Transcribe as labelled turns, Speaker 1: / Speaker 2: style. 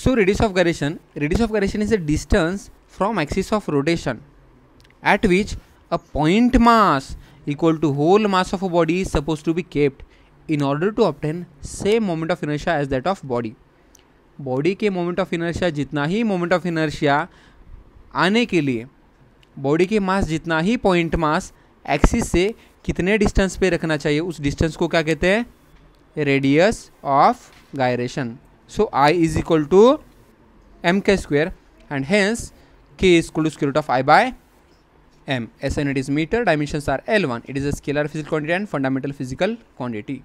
Speaker 1: So radius of gyration, radius of gyration is the distance from axis of rotation at which a point mass equal to whole mass of a body is supposed to be kept in order to obtain same moment of inertia as that of body. Body के moment of inertia जितना ही moment of inertia आने के लिए body के मास जितना ही point mass axis से कितने डिस्टेंस पे रखना चाहिए उस डिस्टेंस को क्या कहते हैं radius of gyration So i is equal to mk square and hence k is equal to square root of i by m. SN it is meter, dimensions are L1. It is a scalar physical quantity and fundamental physical quantity.